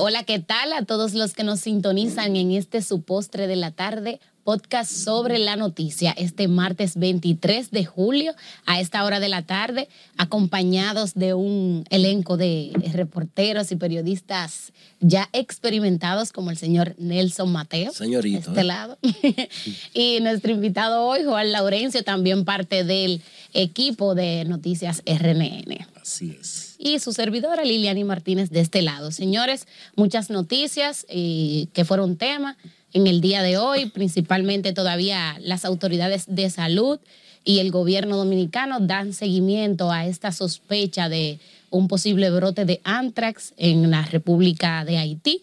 Hola, ¿qué tal a todos los que nos sintonizan en este su postre de la tarde? Podcast sobre la noticia este martes 23 de julio a esta hora de la tarde, acompañados de un elenco de reporteros y periodistas ya experimentados como el señor Nelson Mateo. Señorito. De este ¿eh? lado. y nuestro invitado hoy, Juan Laurencio, también parte del equipo de Noticias RNN. Así es y su servidora Liliani Martínez de este lado. Señores, muchas noticias eh, que fueron tema en el día de hoy, principalmente todavía las autoridades de salud y el gobierno dominicano dan seguimiento a esta sospecha de un posible brote de anthrax en la República de Haití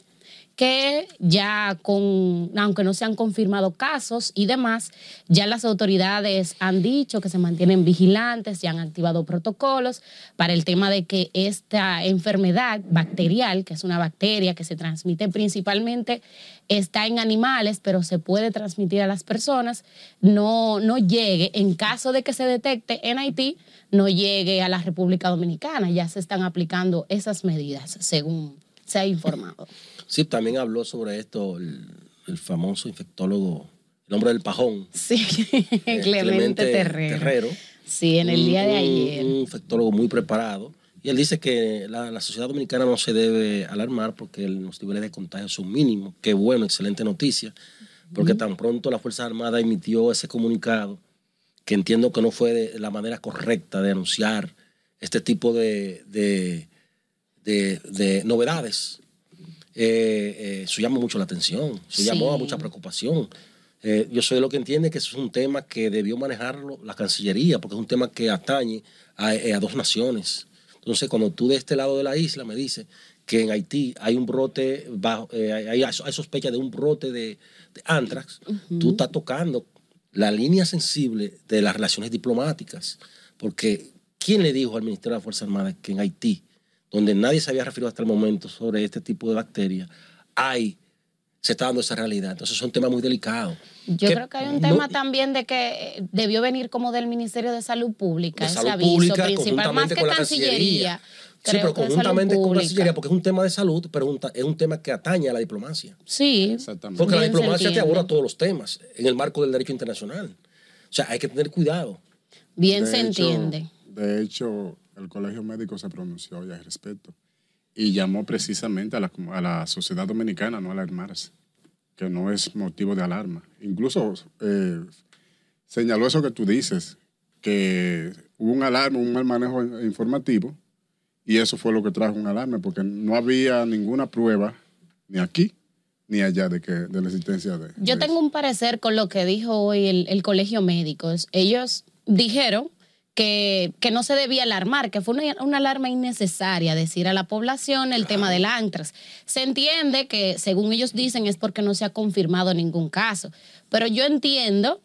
que ya con, aunque no se han confirmado casos y demás, ya las autoridades han dicho que se mantienen vigilantes, y han activado protocolos para el tema de que esta enfermedad bacterial, que es una bacteria que se transmite principalmente, está en animales, pero se puede transmitir a las personas, no, no llegue, en caso de que se detecte en Haití, no llegue a la República Dominicana. Ya se están aplicando esas medidas, según se ha informado. Sí, también habló sobre esto el, famoso infectólogo, el hombre del pajón. Sí, eh, Clemente, Terrero. Sí, en el día de ayer. Un, infectólogo muy preparado. Y él dice que la, sociedad dominicana no se debe alarmar porque los niveles de contagio son mínimos. Qué bueno, excelente noticia. Porque tan pronto la Fuerza Armada emitió ese comunicado, que entiendo que no fue de la manera correcta de anunciar este tipo de de, novedades. Eh, eh eso llama mucho la atención, se llamó a mucha preocupación. Eh, yo soy de lo que entiende que es un tema que debió manejarlo la Cancillería, porque es un tema que atañe eh, a, dos naciones. Entonces, cuando tú de este lado de la isla me dices que en Haití hay un brote, hay, sospecha de un brote de, de antrax, tú estás tocando la línea sensible de las relaciones diplomáticas, porque ¿quién le dijo al Ministerio de las Fuerzas Armadas que en Haití donde nadie se había referido hasta el momento sobre este tipo de bacterias, hay se está dando esa realidad. Entonces es un tema muy delicado. Yo creo que hay un tema también de que eh, debió venir como del Ministerio de Salud Pública, pública, más que Cancillería. Sí, pero conjuntamente con Cancillería, porque es un tema de salud, pero es un tema que atañe a la diplomacia. Sí, exactamente. Porque la diplomacia te aborda todos los temas en el marco del derecho internacional. O sea, hay que tener cuidado. Bien se entiende. De hecho, el Colegio Médico se pronunció hoy al respecto y llamó precisamente a la, a la sociedad dominicana no alarmarse, que no es motivo de alarma. Incluso eh, señaló eso que tú dices, que hubo un alarma, un mal manejo informativo, y eso fue lo que trajo un alarma, porque no había ninguna prueba, ni aquí, ni allá de que de la existencia de. Yo tengo un parecer con lo que dijo hoy el, el colegio médico. Ellos dijeron que, no se debía alarmar, que fue una, alarma innecesaria decir a la población el tema del antras. Se entiende que, según ellos dicen, es porque no se ha confirmado ningún caso, pero yo entiendo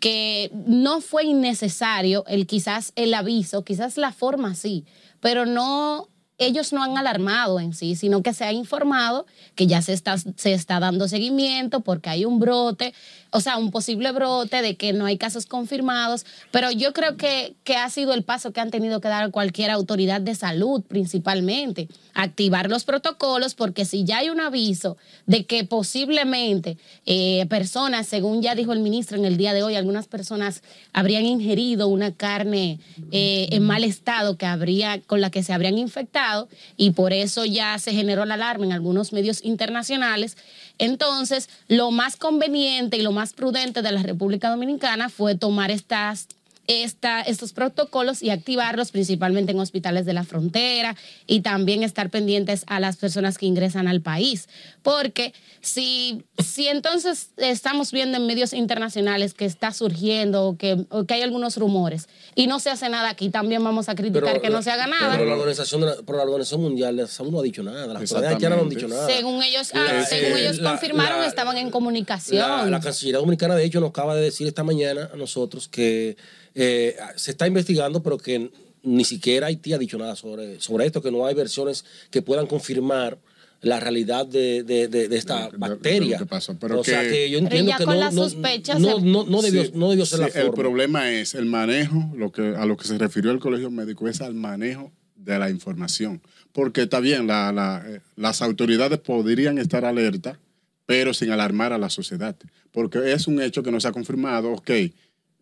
que no fue innecesario el quizás el aviso, quizás la forma sí, pero no ellos no han alarmado en sí, sino que se ha informado que ya se está, se está dando seguimiento porque hay un brote o sea, un posible brote, de que no hay casos confirmados, pero yo creo que, que ha sido el paso que han tenido que dar cualquier autoridad de salud principalmente, activar los protocolos, porque si ya hay un aviso de que posiblemente eh, personas, según ya dijo el ministro en el día de hoy, algunas personas habrían ingerido una carne eh, en mal estado que habría, con la que se habrían infectado y por eso ya se generó la alarma en algunos medios internacionales, entonces lo más conveniente y lo más más prudente de la República Dominicana fue tomar estas esta, estos protocolos y activarlos principalmente en hospitales de la frontera y también estar pendientes a las personas que ingresan al país. Porque si, si entonces estamos viendo en medios internacionales que está surgiendo o que, que hay algunos rumores y no se hace nada aquí, también vamos a criticar que no se haga nada. Pero la Organización, Mundial no ha dicho nada, Según ellos, ah, eh, confirmaron, estaban en comunicación. La, Cancillería Dominicana, de hecho, nos acaba de decir esta mañana a nosotros que eh, ah, se está investigando, pero que ni siquiera Haití ha dicho nada sobre, sobre esto, que no hay versiones que puedan confirmar la realidad de, de, esta bacteria. Que pasa, pero yo entiendo que no, no, debió, no debió ser la forma. El problema es el manejo, lo que, a lo que se refirió el colegio médico es al manejo de la información. Porque está bien, eh, las autoridades podrían estar alerta, pero sin alarmar a la sociedad. Porque es un hecho que no se ha confirmado, ok,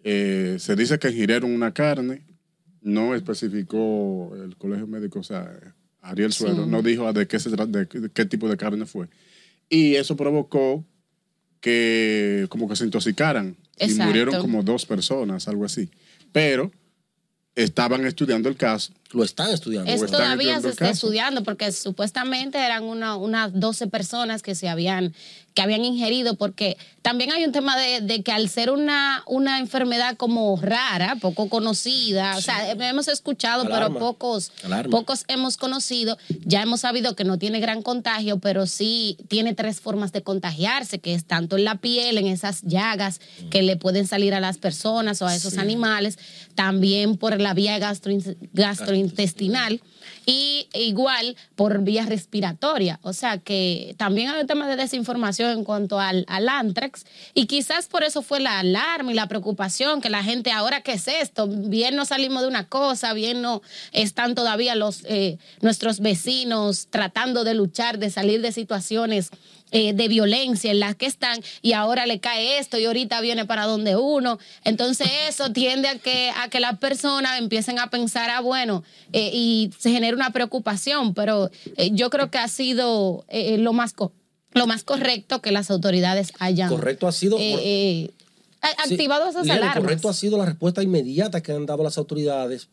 eh, se dice que ingirieron una carne, no especificó el colegio médico, o sea, Ariel Suero, no dijo de qué, se de qué tipo de carne fue. Y eso provocó que como que se intoxicaran y murieron como dos personas, algo así. Pero estaban estudiando el caso lo están estudiando. todavía se está estudiando porque supuestamente eran una, unas 12 personas que se habían, que habían ingerido porque también hay un tema de, que al ser una, una enfermedad como rara, poco conocida, o sea, eh, hemos escuchado, pero pocos, pocos hemos conocido, ya hemos sabido que no tiene gran contagio, pero sí tiene tres formas de contagiarse, que es tanto en la piel, en esas llagas que le pueden salir a las personas o a esos animales, también por la vía gastrointestinal intestinal y igual por vía respiratoria. O sea que también hay un tema de desinformación en cuanto al, al antrax. Y quizás por eso fue la alarma y la preocupación que la gente ahora, ¿qué es esto? Bien no salimos de una cosa, bien no están todavía los, eh, nuestros vecinos tratando de luchar, de salir de situaciones eh, de violencia en las que están y ahora le cae esto y ahorita viene para donde uno. Entonces eso tiende a que, a que las personas empiecen a pensar, ah, bueno, eh, y se genera una preocupación, pero eh, yo creo que ha sido eh, eh, lo, más lo más correcto que las autoridades hayan. Correcto ha sido. activado esas alarmas. Correcto ha sido la respuesta inmediata que han dado las autoridades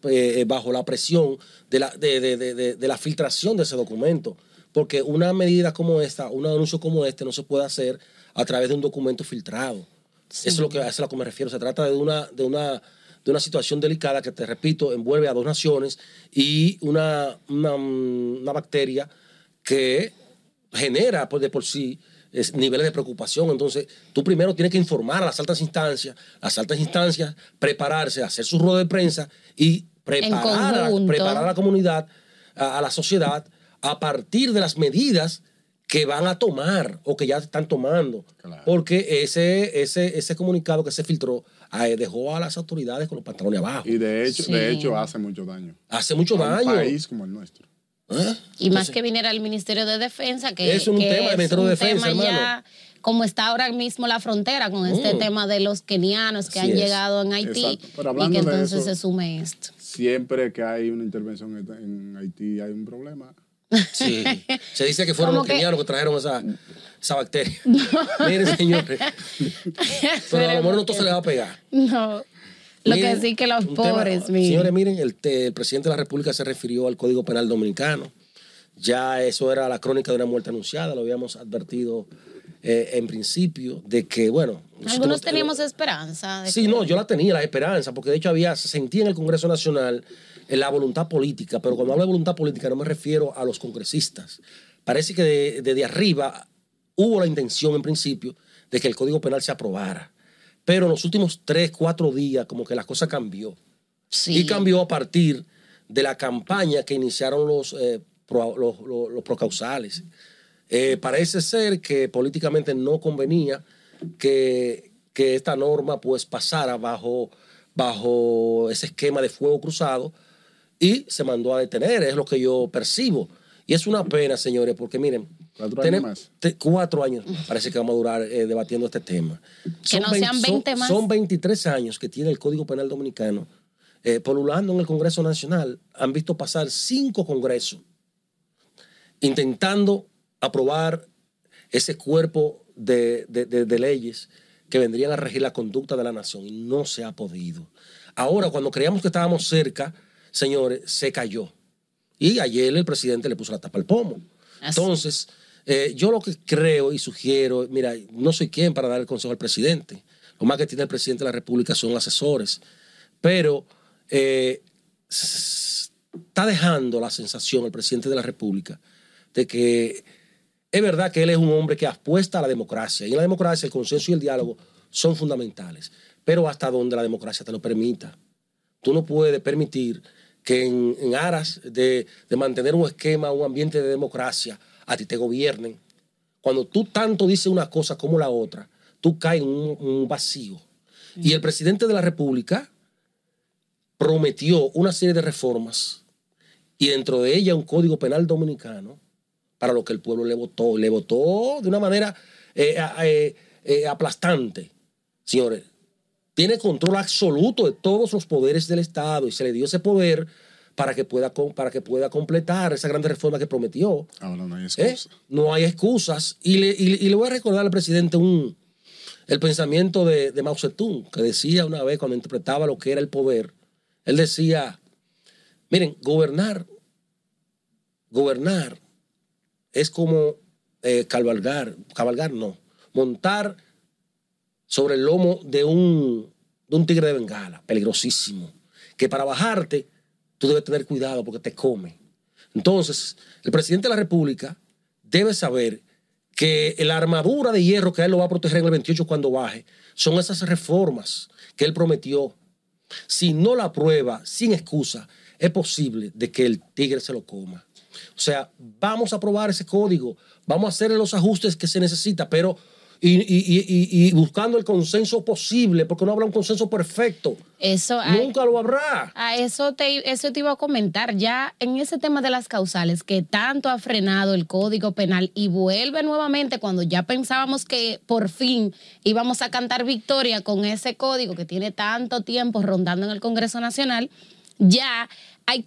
bajo la presión de la, de, la filtración de ese documento. Porque una medida como esta, un anuncio como este, no se puede hacer a través de un documento filtrado. Eso es lo que, a lo que me refiero. Se trata de una, de una de una situación delicada que, te repito, envuelve a dos naciones y una, una, mm, bacteria que genera pues, de por sí niveles de preocupación. Entonces, tú primero tienes que informar a las altas instancias, las altas instancias, prepararse, hacer su rueda de prensa y preparar, a, la comunidad, a, la sociedad, a partir de las medidas que van a tomar o que ya están tomando. Porque ese, ese comunicado que se filtró dejó a las autoridades con los pantalones abajo. Y de hecho, de hecho hace mucho daño. Hace mucho daño. Un país como el nuestro. ¿Eh? Y más que viniera el Ministerio de Defensa, que es un tema, Ministerio de Defensa, Ya como está ahora mismo la frontera con este mm. tema de los kenianos que han llegado en Haití y que entonces se sume esto. Siempre que hay una intervención en Haití hay un problema. Sí, se dice que fueron los kenianos que trajeron esa esa bacteria. Mire, señores... Pero a lo mejor no todo se le va a pegar. No. Lo que sí que los pobres, miren. Señores, miren, el, presidente de la República se refirió al Código Penal Dominicano. Ya eso era la crónica de una muerte anunciada, lo habíamos advertido eh, en principio, de que, bueno... Algunos teníamos esperanza. sí, no, yo la tenía, la esperanza, porque de hecho había, sentía en el Congreso Nacional la voluntad política, pero cuando hablo de voluntad política no me refiero a los congresistas. Parece que desde de, de arriba hubo la intención en principio de que el Código Penal se aprobara. Pero en los últimos tres, cuatro días, como que la cosa cambió. Y cambió a partir de la campaña que iniciaron los, eh, los, procausales. Eh, parece ser que políticamente no convenía que, esta norma pues pasara bajo, bajo ese esquema de fuego cruzado y se mandó a detener, es lo que yo percibo. Y es una pena, señores, porque miren, Cuatro Cuatro años Parece que vamos a durar eh, debatiendo este tema. Que son no sean 20 más. Son 23 años que tiene el Código Penal Dominicano. Eh, polulando en el Congreso Nacional, han visto pasar cinco congresos intentando aprobar ese cuerpo de, leyes que vendrían a regir la conducta de la nación y no se ha podido. Ahora, cuando creíamos que estábamos cerca, señores, se cayó. Y ayer el presidente le puso la tapa al pomo. Entonces, eh, yo lo que creo y sugiero, mira, no soy quien para dar el consejo al presidente. Lo más que tiene el presidente de la República son asesores. Pero eh, está dejando la sensación el presidente de la República de que es verdad que él es un hombre que apuesta a la democracia. Y en la democracia el consenso y el diálogo son fundamentales. Pero hasta donde la democracia te lo permita. Tú no puedes permitir que en, aras de mantener un esquema, un ambiente de democracia, a ti te gobiernen. Cuando tú tanto dices una cosa como la otra, tú caes en un, vacío. Y el presidente de la República prometió una serie de reformas y dentro de ella un código penal dominicano para lo que el pueblo le votó. Le votó de una manera eh, eh, eh, aplastante. Señores, tiene control absoluto de todos los poderes del Estado y se le dio ese poder para que pueda, para que pueda completar esa gran reforma que prometió. ¿Eh? no hay excusas. Y le, voy a recordar al presidente un, el pensamiento de, de Mao Zedong, que decía una vez cuando interpretaba lo que era el poder, él decía, miren, gobernar, gobernar es como eh, cabalgar, cabalgar no, montar sobre el lomo de un, de un tigre de bengala, peligrosísimo, que para bajarte tú debes tener cuidado porque te come. Entonces, el presidente de la República debe saber que la armadura de hierro que él lo va a proteger en el 28 cuando baje son esas reformas que él prometió. Si no la aprueba, sin excusa, es posible de que el tigre se lo coma. O sea, vamos a aprobar ese código, vamos a hacer los ajustes que se necesita, pero y, y, y, buscando el consenso posible, porque no habrá un consenso perfecto. Eso ah, Nunca lo habrá. A eso te, eso te iba a comentar. Ya en ese tema de las causales, que tanto ha frenado el Código Penal y vuelve nuevamente cuando ya pensábamos que por fin íbamos a cantar victoria con ese código que tiene tanto tiempo rondando en el Congreso Nacional, ya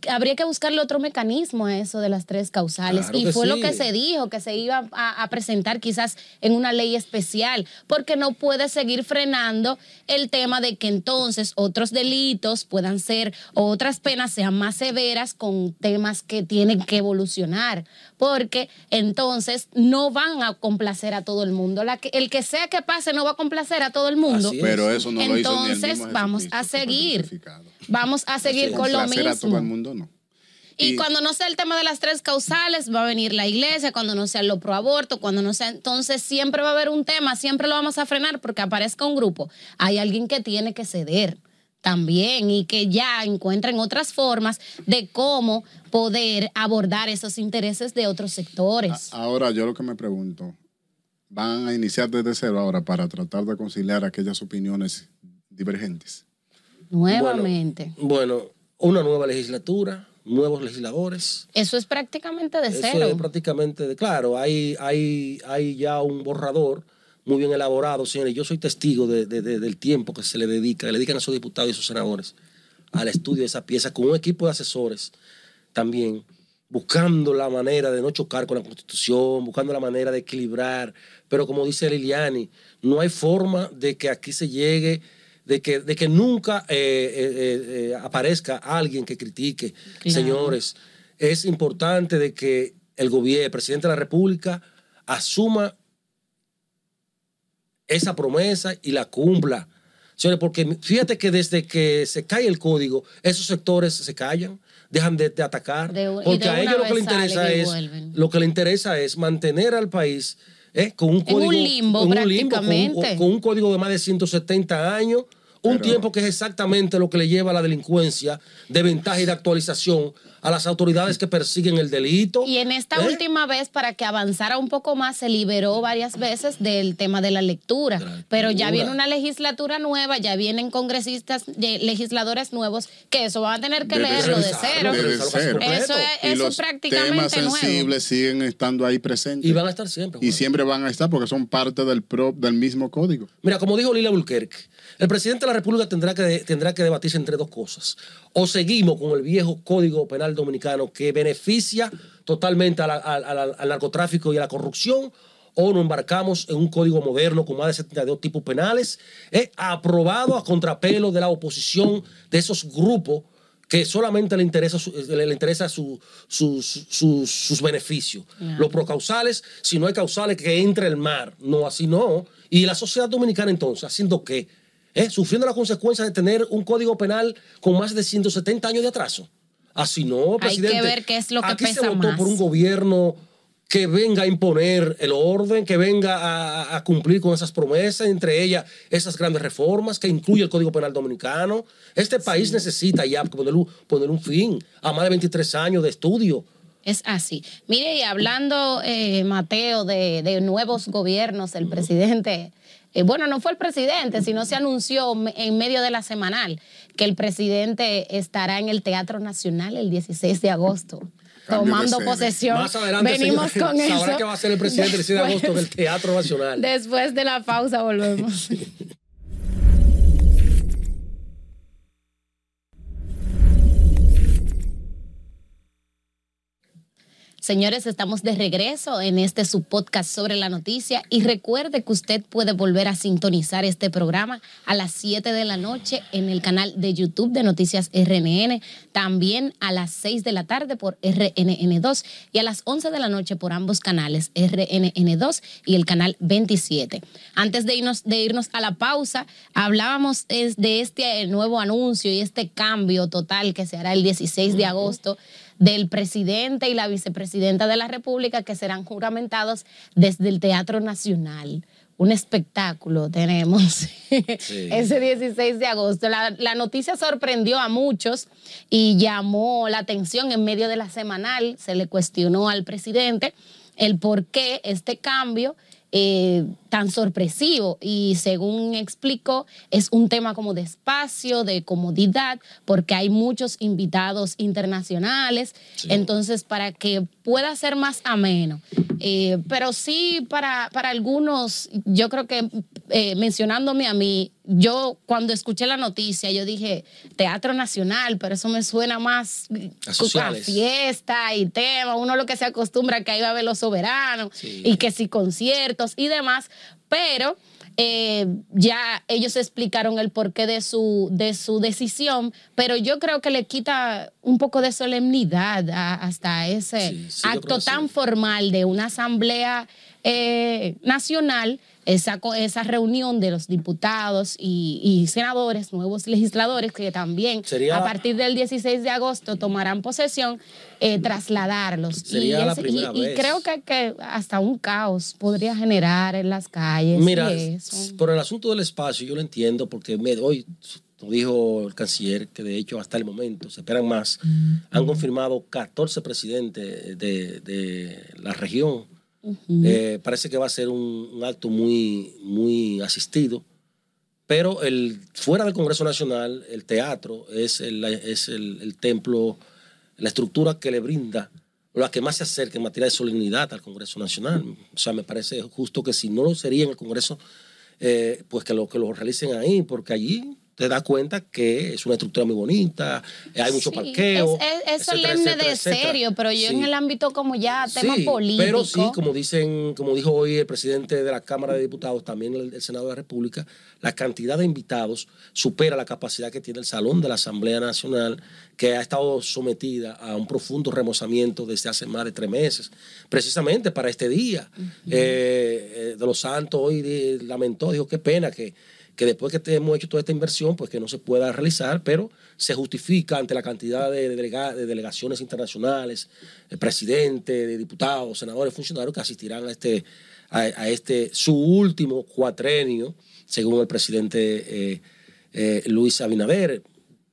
habría que buscarle otro mecanismo a eso de las tres causales. y fue lo que se dijo, que se iba a, presentar quizás en una ley especial, porque no puede seguir frenando el tema de que entonces otros delitos puedan ser, otras penas sean más severas con temas que tienen que evolucionar, porque entonces no van a complacer a todo el mundo. el que sea que pase no va a complacer a todo el mundo. Pero eso no entonces, vamos a seguir. Vamos a seguir con lo mismo mundo, no. Y, cuando no sea el tema de las tres causales, va a venir la iglesia, cuando no sea lo proaborto, cuando no sea. Entonces siempre va a haber un tema, siempre lo vamos a frenar porque aparezca un grupo. Hay alguien que tiene que ceder también y que ya encuentren otras formas de cómo poder abordar esos intereses de otros sectores. Ahora, yo lo que me pregunto, ¿van a iniciar desde cero ahora para tratar de conciliar aquellas opiniones divergentes? Nuevamente. bueno una nueva legislatura, nuevos legisladores. Eso es prácticamente de cero. Eso es prácticamente de, claro, hay, hay, ya un borrador muy bien elaborado, señores. Yo soy testigo del tiempo que se le dedica, le dedican a esos diputados y a sus senadores al estudio de esa pieza, con un equipo de asesores también, buscando la manera de no chocar con la Constitución, buscando la manera de equilibrar. Pero como dice Liliani, no hay forma de que aquí se llegue de que, de que nunca eh, eh, eh, aparezca alguien que critique. Señores, es importante de que el gobierno, el presidente de la República, asuma esa promesa y la cumpla. Señores, porque fíjate que desde que se cae el código, esos sectores se callan, dejan de, atacar, porque a ellos lo que, le interesa es, lo que les interesa es mantener al país ¿Eh? con un código. un limbo, prácticamente. con, código de más de 170 años un tiempo que es exactamente lo que le lleva a la delincuencia de ventaja y de actualización a las autoridades que persiguen el delito. Y en esta ¿eh? última vez, para que avanzara un poco más, se liberó varias veces del tema de la lectura. Pero ya viene una legislatura nueva, ya vienen congresistas, legisladores nuevos, que eso van a tener que leerlo de cero. Eso, es, eso los prácticamente temas sensibles siguen estando ahí presentes. Y van a estar siempre. Y siempre van a estar porque son parte del, del mismo código. Mira, como dijo Lila Bulkerque, el presidente de la República tendrá que, tendrá que debatirse entre dos cosas. O seguimos con el viejo código penal dominicano que beneficia totalmente al narcotráfico y a la corrupción o nos embarcamos en un código moderno con más de 72 tipos penales, eh, aprobado a contrapelo de la oposición de esos grupos que solamente le interesa, eh, le interesa sus beneficios. Los procausales, si no hay causales, que entre el mar. No, así no. Y la sociedad dominicana entonces, ¿haciendo qué? Eh, sufriendo las consecuencias de tener un código penal con más de 170 años de atraso. Así no, presidente. Hay que ver qué es lo que Aquí se votó por un gobierno que venga a imponer el orden, que venga a, cumplir con esas promesas, entre ellas esas grandes reformas que incluye el Código Penal Dominicano. Este país necesita ya poner un, fin a más de 23 años de estudio. Es así. Mire, y hablando, eh, Mateo, de, nuevos gobiernos, el presidente eh, bueno, no fue el presidente, sino se anunció en medio de la semanal que el presidente estará en el Teatro Nacional el 16 de agosto. tomando posesión. Más adelante, venimos con con sabrá que va a ser el presidente el 16 de agosto del Teatro Nacional. Después de la pausa volvemos. Señores, estamos de regreso en este su podcast sobre la noticia y recuerde que usted puede volver a sintonizar este programa a las 7 de la noche en el canal de YouTube de Noticias RNN, también a las 6 de la tarde por RNN2 y a las 11 de la noche por ambos canales, RNN2 y el canal 27. Antes de irnos, de irnos a la pausa, hablábamos de este nuevo anuncio y este cambio total que se hará el 16 de agosto del presidente y la vicepresidenta de la República que serán juramentados desde el Teatro Nacional. Un espectáculo tenemos ese 16 de agosto. La, la noticia sorprendió a muchos y llamó la atención en medio de la semanal. Se le cuestionó al presidente el por qué este cambio eh, tan sorpresivo y según explico es un tema como de espacio, de comodidad, porque hay muchos invitados internacionales, entonces para que pueda ser más ameno. Eh, pero sí, para, para algunos, yo creo que eh, mencionándome a mí, yo cuando escuché la noticia, yo dije, Teatro Nacional, pero eso me suena más a fiesta y tema, uno lo que se acostumbra que ahí va a ver los soberanos y que si conciertos y demás, pero... Eh, ya ellos explicaron el porqué de su, de su decisión, pero yo creo que le quita un poco de solemnidad hasta ese acto tan formal de una asamblea eh, nacional esa, esa reunión de los diputados y, senadores, nuevos legisladores, que también a partir del 16 de agosto tomarán posesión, eh, trasladarlos. y, creo que, hasta un caos podría generar en las calles. Mira, por el asunto del espacio, yo lo entiendo, porque me, hoy dijo el canciller, que de hecho hasta el momento se esperan más, han confirmado 14 presidentes de, de la región eh, parece que va a ser un, acto muy, muy asistido. Pero el, fuera del Congreso Nacional, el teatro es, el, es el, templo, la estructura que le brinda, la que más se acerca en materia de solemnidad al Congreso Nacional. O sea, me parece justo que si no lo sería en el Congreso, eh, pues que lo, que lo realicen ahí, porque allí te das cuenta que es una estructura muy bonita, hay mucho parqueo. Es, es, solemne de serio, pero yo en el ámbito como ya tema sí, político. Pero sí, como dicen, como dijo hoy el presidente de la Cámara de Diputados, también el, Senado de la República, la cantidad de invitados supera la capacidad que tiene el Salón de la Asamblea Nacional, que ha estado sometida a un profundo remozamiento desde hace más de tres meses, precisamente para este día. Eh, eh, de los Santos hoy lamentó, dijo qué pena que que después que hemos hecho toda esta inversión, pues que no se pueda realizar, pero se justifica ante la cantidad de, delegaciones internacionales, el eh, presidente, de diputados, senadores, funcionarios que asistirán a este, a, este su último cuatrenio, según el presidente eh, eh, Luis Abinader.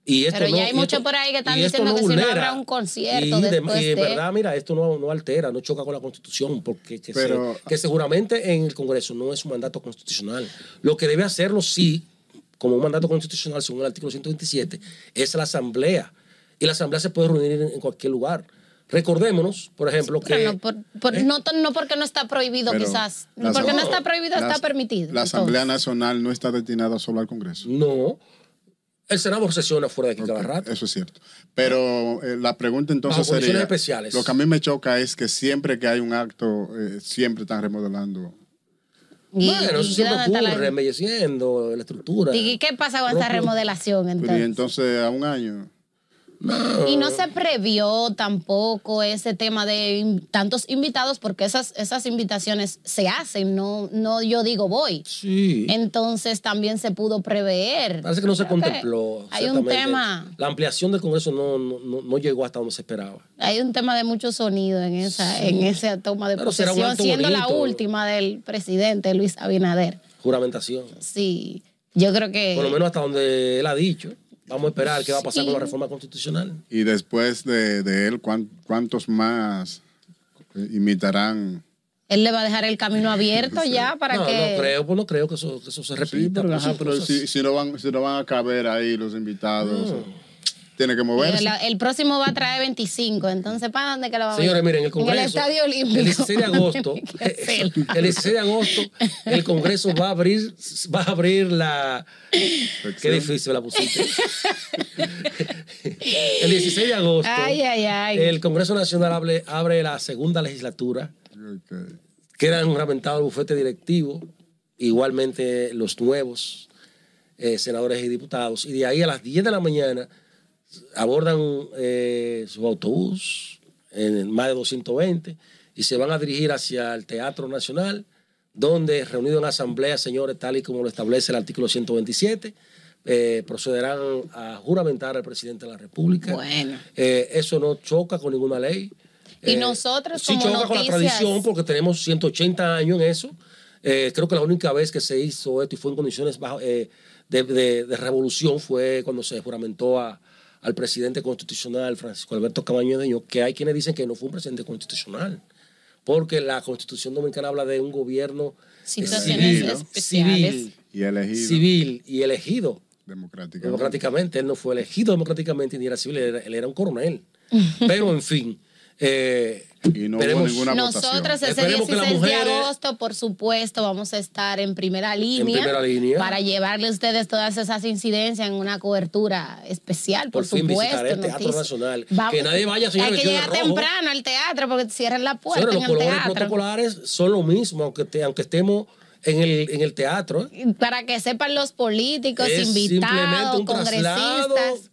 Pero ya hay muchos por ahí que están diciendo que si no habrá un concierto. Y, después de, verdad, mira, esto no, altera, no choca con la Constitución, porque que, seguramente en el Congreso no es un mandato constitucional. Lo que debe hacerlo, sí, como un mandato constitucional, según el artículo 127, es la Asamblea. Y la Asamblea se puede reunir en, cualquier lugar. Recordémonos, por ejemplo, que... ¿Eh? No, porque no está prohibido quizás. Porque no está prohibido, está permitido. La Asamblea Nacional no está destinada solo al Congreso. No, el Senado sesiona fuera de aquí okay, cada rato. Eso es cierto. Pero eh, la pregunta entonces sería... especiales. Lo que a mí me choca es que siempre que hay un acto, eh, siempre están remodelando. bueno, eso siempre ocurre, la... la estructura. ¿Y qué pasa con esta remodelación pues, entonces? Y entonces a un año... Y no se previó tampoco ese tema de tantos invitados porque esas, esas invitaciones se hacen, no, no yo digo voy. Sí. Entonces también se pudo prever. Parece que no se contempló. Hay un tema. La ampliación del Congreso no, no, no, llegó hasta donde se esperaba. Hay un tema de mucho sonido en esa, en esa toma de posición, posesión, siendo la última del presidente Luis Abinader. Juramentación. Sí. Yo creo que. Por lo menos hasta donde él ha dicho. Vamos a esperar qué va a pasar con la reforma constitucional. Y después de, él, ¿cuántos más imitarán? Él le va a dejar el camino abierto ya para que. No creo, pues no creo que eso, se repita. pero, pues, pues, si, si, no van, si no van a caber ahí los invitados. Mm tiene que moverse. Eh, el próximo va a traer 25, entonces ¿para dónde que lo vamos a Señores, miren, el Congreso. En el Estadio Olímpico. El 16 de agosto, eh, el 16 de agosto, el Congreso va a abrir, va a abrir la. Qué difícil la pusiste. el 16 de agosto, ay, ay, ay. el Congreso Nacional abre, la segunda legislatura. Okay. Quedan reventados el bufete directivo, igualmente los nuevos eh, senadores y diputados. Y de ahí a las 10 de la mañana abordan eh, su autobús en más de 220 y se van a dirigir hacia el Teatro Nacional, donde reunido en asamblea, señores, tal y como lo establece el artículo 127, eh, procederán a juramentar al presidente de la República. Bueno. Eh, eso no choca con ninguna ley. Y nosotros como sí choca con la tradición porque tenemos 180 años en eso. creo que la única vez que se hizo esto y fue en condiciones de revolución fue cuando se juramentó a, al presidente constitucional Francisco Alberto Camaño Deño, que hay quienes dicen que no fue un presidente constitucional, porque la constitución dominicana habla de un gobierno eh, civil, y elegido. Civil y elegido. Democráticamente. Él no fue elegido democráticamente ni era civil, él era un coronel. Pero en fin. Eh, y no hubo ninguna Nosotras ese 16 de agosto, por supuesto, vamos a estar en primera línea. Para llevarle a ustedes todas esas incidencias en una cobertura especial, por, supuesto. el Teatro Nacional. Que nadie vaya, Hay que llegar temprano al teatro porque cierran la puerta los en el protocolares son lo mismo, aunque, aunque estemos en el, en el teatro. ¿eh? Para que sepan los políticos, invitados, congresistas.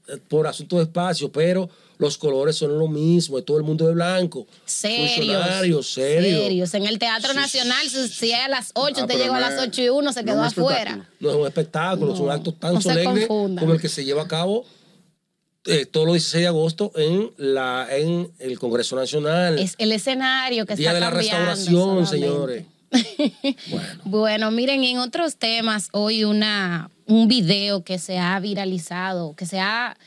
Eh, por asunto de espacio, pero los colores son lo mismo, todo el mundo de blanco. Serios. serio. En el Teatro Nacional, si, es a las 8, usted ah, llegó a las 8 y 1, se quedó afuera. No es un espectáculo, es un acto tan solemne como el que se lleva a cabo todo eh, todos los 16 de agosto en la en el Congreso Nacional. Es el escenario que Día está cambiando. Día de la restauración, señores. bueno. bueno. miren, en otros temas, hoy una, un video que se ha viralizado, que se ha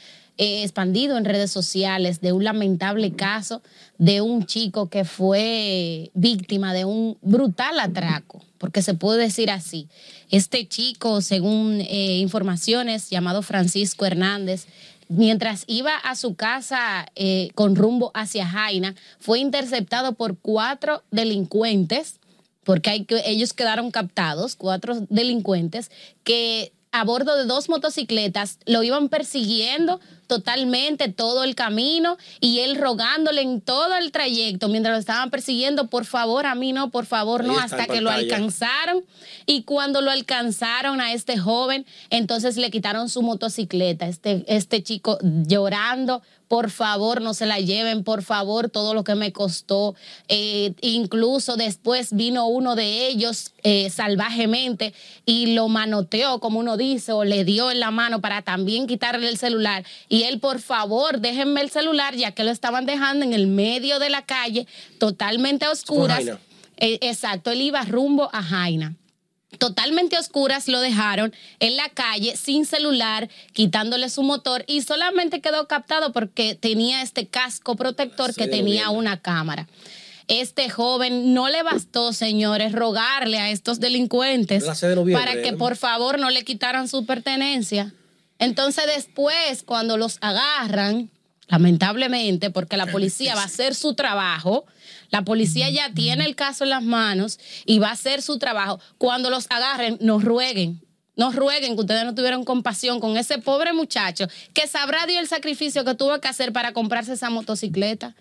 eh, expandido en redes sociales de un lamentable caso de un chico que fue víctima de un brutal atraco, porque se puede decir así. Este chico, según eh, informaciones, llamado Francisco Hernández, mientras iba a su casa eh, con rumbo hacia Jaina, fue interceptado por cuatro delincuentes, porque ellos quedaron captados, cuatro delincuentes, que a bordo de dos motocicletas lo iban persiguiendo totalmente todo el camino y él rogándole en todo el trayecto mientras lo estaban persiguiendo, por favor, a mí no, por favor, no, hasta que lo alcanzaron. Y cuando lo alcanzaron a este joven, entonces le quitaron su motocicleta, este, este chico llorando por favor no se la lleven, por favor todo lo que me costó. Eh, incluso después vino uno de ellos eh, salvajemente y lo manoteó, como uno dice, o le dio en la mano para también quitarle el celular. Y él, por favor, déjenme el celular, ya que lo estaban dejando en el medio de la calle, totalmente a oscuras. Eh, exacto, él iba rumbo a Jaina totalmente oscuras lo dejaron en la calle sin celular, quitándole su motor y solamente quedó captado porque tenía este casco protector que tenía una cámara. Este joven no le bastó, señores, rogarle a estos delincuentes para que por favor no le quitaran su pertenencia. Entonces después, cuando los agarran, lamentablemente, porque la policía va a hacer su trabajo, la policía ya tiene el caso en las manos y va a hacer su trabajo. Cuando los agarren, nos rueguen. Nos rueguen que ustedes no tuvieron compasión con ese pobre muchacho que sabrá Dios el sacrificio que tuvo que hacer para comprarse esa motocicleta.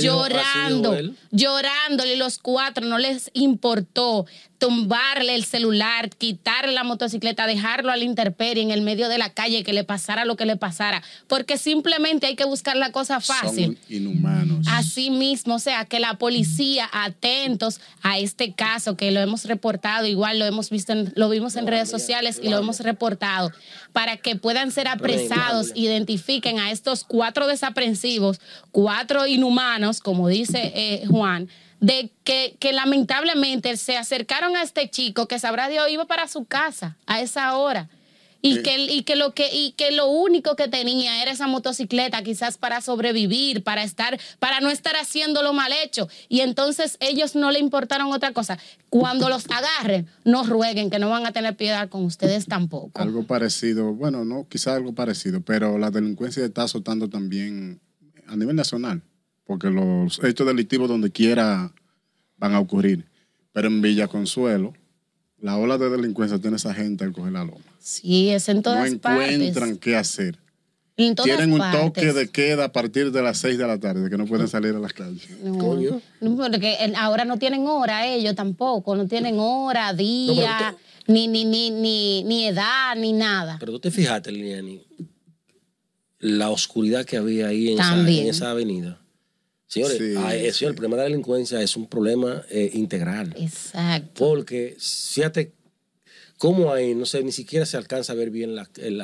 llorando, llorándole los cuatro, no les importó tumbarle el celular, quitarle la motocicleta, dejarlo al intemperie en el medio de la calle, que le pasara lo que le pasara, porque simplemente hay que buscar la cosa fácil. Son inhumanos. Así mismo, o sea, que la policía atentos a este caso que lo hemos reportado, igual lo hemos visto, en, lo vimos en redes sociales y lo hemos reportado, para que puedan ser apresados, identifiquen a estos cuatro desaprensivos, cuatro inhumanos, como dice eh, Juan de que, lamentablemente se acercaron a este chico que sabrá Dios iba para su casa a esa hora y, que, y, que, lo que, y que lo único que tenía era esa motocicleta quizás para sobrevivir, para, estar, para no estar haciendo lo mal hecho. Y entonces ellos no le importaron otra cosa. Cuando los agarren, no rueguen que no van a tener piedad con ustedes tampoco. Algo parecido, bueno, no, quizás algo parecido, pero la delincuencia está azotando también a nivel nacional porque los hechos delictivos donde quiera van a ocurrir. Pero en Villa Consuelo, la ola de delincuencia tiene esa gente al coger la loma. Sí, es no encuentran qué hacer. Tienen un toque de queda a partir de las 6 de la tarde, que no pueden salir a las calles. porque ahora no tienen hora ellos tampoco, no tienen hora, día, ni, ni, ni, ni, ni edad, ni nada. Pero tú te fijaste, Liliani, la oscuridad que había ahí en, en esa avenida. Señores, ah, eh, el problema de la delincuencia es un problema eh, integral. Exacto. Porque, fíjate, ¿cómo ahí? No sé, ni siquiera se alcanza a ver bien la, eh,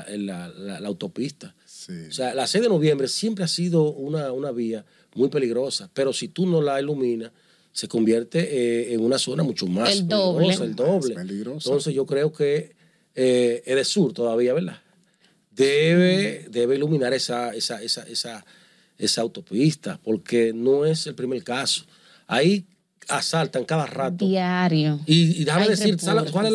autopista. Sí. O sea, la 6 de noviembre siempre ha sido una, vía muy peligrosa, pero si tú no la iluminas, se convierte en una zona mucho más el doble. peligrosa. El doble. Entonces yo creo que eh, el sur todavía, ¿verdad? Debe, debe iluminar esa, esa, esa esa autopista, porque no es el primer caso. Ahí asaltan cada rato. Diario. Y, déjame decir, ¿sabes cuál,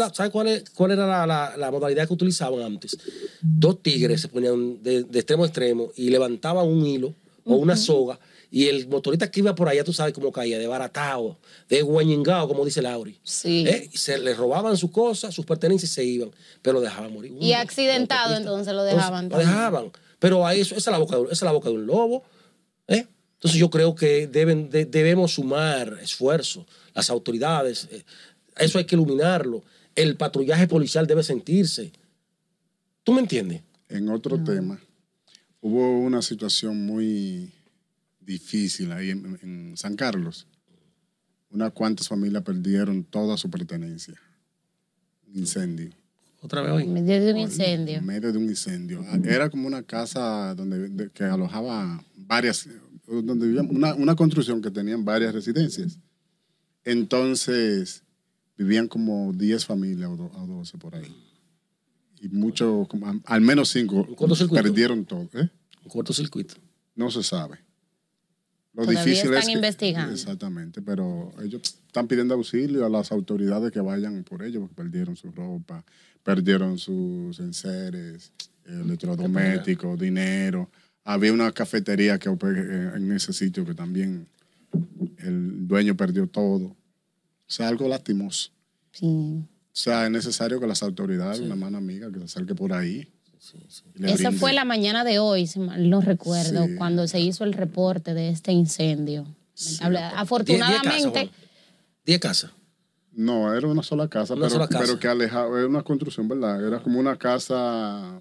era la, modalidad que utilizaban antes? Dos tigres se ponían de, extremo a extremo y levantaban un hilo o una soga y el motorista que iba por allá, tú sabes cómo caía, de baratao, de guañingao, como dice Lauri. Sí. Eh, se le robaban sus cosas, sus pertenencias y se iban, pero lo dejaban morir. y accidentado entonces lo dejaban. lo dejaban. Pero ahí, esa boca esa es la boca de un lobo entonces yo creo que deben, debemos sumar esfuerzos, las autoridades, eh, eso hay que iluminarlo, el patrullaje policial debe sentirse. ¿Tú me entiendes? En otro tema, hubo una situación muy difícil ahí en, en San Carlos. Unas cuantas familias perdieron toda su pertenencia. Incendio. En medio de un incendio. En medio de un incendio. Ah, era como una casa donde que alojaba varias, donde una, construcción que tenían varias residencias. Entonces, vivían como 10 familias o, 12 por ahí. Y muchos, al menos 5, perdieron todo. ¿eh? Un cortocircuito. No se sabe. Lo Todavía difícil están es investigando. Exactamente, pero ellos están pidiendo auxilio a las autoridades que vayan por ellos, porque perdieron su ropa, perdieron sus enseres, eh, electrodomésticos, dinero. Había una cafetería que eh, en ese sitio que también el dueño perdió todo. O sea, algo lastimoso. Sí. O sea, es necesario que las autoridades, una mano amiga que se acerque por ahí. Esa fue la mañana de hoy, si mal no recuerdo, cuando se hizo el reporte de este incendio. Afortunadamente. 10 casas. No, era una sola casa, pero, pero que alejaba, era una construcción, ¿verdad? Era como una casa,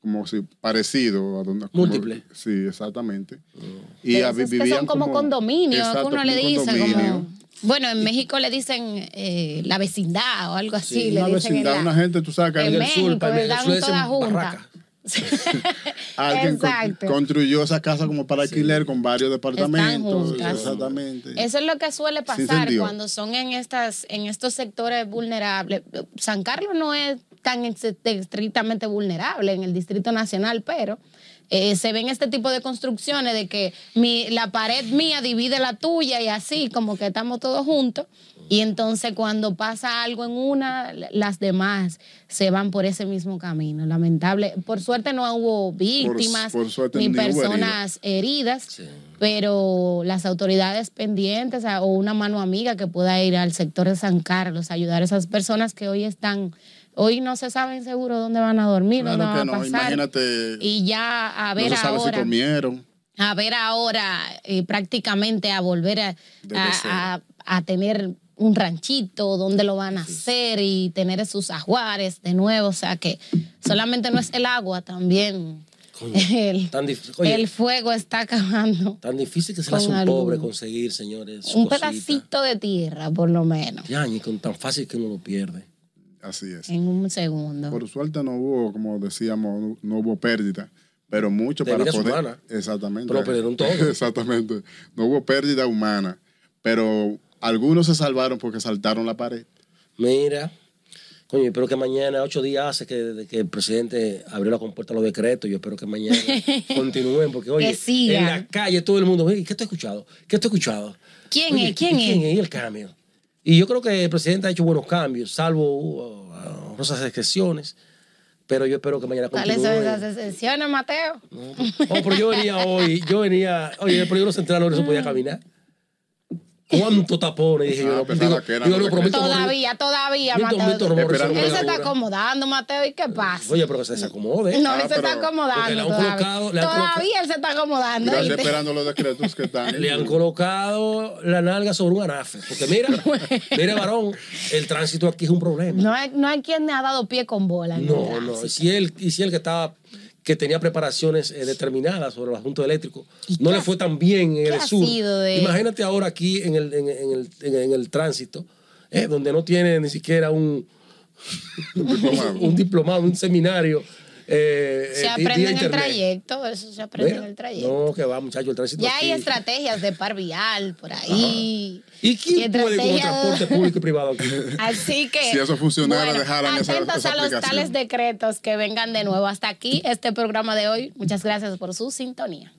como si parecido a donde... Múltiple. sí, exactamente. Oh. Y vivían son como, condominios, uno le dice como... Bueno, en México le dicen eh, la vecindad o algo así. Sí, le dicen vecindad, una gente, tú sabes, que en, el sur, junta. Alguien construyó esa casa como para alquiler con varios departamentos. Exactamente. Eso es lo que suele pasar cuando son en estas, en estos sectores vulnerables. San Carlos no es tan estrictamente vulnerable en el Distrito Nacional, pero eh, se ven este tipo de construcciones de que la pared mía divide la tuya y así, como que estamos todos juntos. Y entonces cuando pasa algo en una, las demás se van por ese mismo camino. Lamentable. Por suerte no hubo víctimas ni, personas heridas, pero las autoridades pendientes o una mano amiga que pueda ir al sector de San Carlos a ayudar a esas personas que hoy están hoy no se saben seguro dónde van a dormir, Imagínate, y ya a ver no se sabe Si comieron. A ver ahora eh, prácticamente a volver a, tener un ranchito, donde lo van a hacer y tener sus ajuares de nuevo. O sea que solamente no es el agua, también el, fuego está acabando. Tan difícil que se un pobre conseguir, señores. Un pedacito de tierra, por lo menos. Ya, y con tan fácil que uno lo pierde. Así es. En un segundo. Por suerte no hubo, como decíamos, no hubo pérdida. Pero mucho para poder. exactamente. Pero perdieron todo. exactamente. No hubo pérdida humana. Pero algunos se salvaron porque saltaron la pared. Mira, coño, espero que mañana, ocho días hace que, el presidente abrió la compuerta los decretos. Yo espero que mañana continúen, porque oye, en la calle todo el mundo, ¿qué te he escuchado? ¿Qué te he escuchado? ¿Quién es? ¿Quién, es? el cambio? Y yo creo que el presidente ha hecho buenos cambios, salvo esas uh, uh, excepciones. Pero yo espero que mañana continúen ¿Cuáles son esas excepciones, Mateo? Oh, pero yo venía hoy, yo venía, oye, pero yo centrales no podía mm. caminar. ¿Cuánto tapones? Dije yo, ah, lo prometo. Todavía, todavía, Mateo. él se está acomodando, Mateo, ¿y qué pasa? Oye, pero que se desacomode. ¿eh? No, él se está ah, acomodando. todavía. él se está acomodando. esperando los decretos que están. le han colocado la nalga sobre un anafe. Porque mira, mira, varón, el tránsito aquí es un problema. No hay, no hay quien me ha dado pie con bola. No, no. si, él, y si él que estaba que tenía preparaciones eh, determinadas sobre el asunto eléctrico. No le fue tan bien en el sur. Imagínate ahora aquí en el, en, el, tránsito, eh, donde no tiene ni siquiera un, un diplomado, un seminario eh, se eh, aprende en el trayecto, eso se aprende en el trayecto. No, que va, muchacho el tránsito. Ya hay estrategias de par vial por ahí. ¿Y quién y puede con transporte público y privado aquí? Así que. si eso funcionara, bueno, dejaran esa, esa a los tales decretos que vengan de nuevo. Hasta aquí este programa de hoy. Muchas gracias por su sintonía.